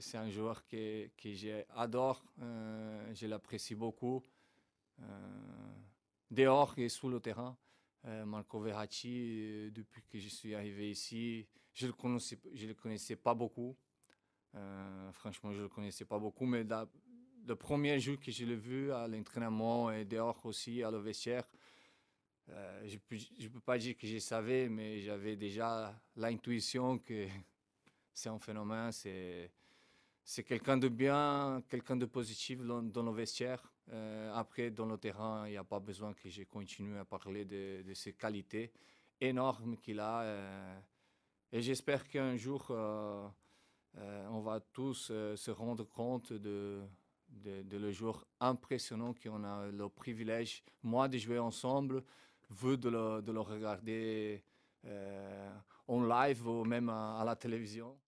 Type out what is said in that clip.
c'est un joueur que, que j'adore, euh, je l'apprécie beaucoup. Euh, dehors et sous le terrain, euh, Marco Verratti, depuis que je suis arrivé ici, je ne le, connaissais, connaissais pas beaucoup. franchement, je ne le connaissais pas beaucoup, mais le premier jour que je l'ai vu à l'entraînement et dehors aussi, à le je ne peux pas dire que je savais, mais j'avais déjà l'intuition que c'est un phénomène, c'est c'est quelqu'un de bien, quelqu'un de positif dans, nos vestiaires. Euh, après, dans le terrain, il n'y a pas besoin que je continue à parler de, ses qualités énormes qu'il a. Euh, et j'espère qu'un jour, euh, on va tous se rendre compte de, le jour impressionnant qu'on a le privilège, moi, de jouer ensemble, vous de le, regarder en live ou même à la télévision.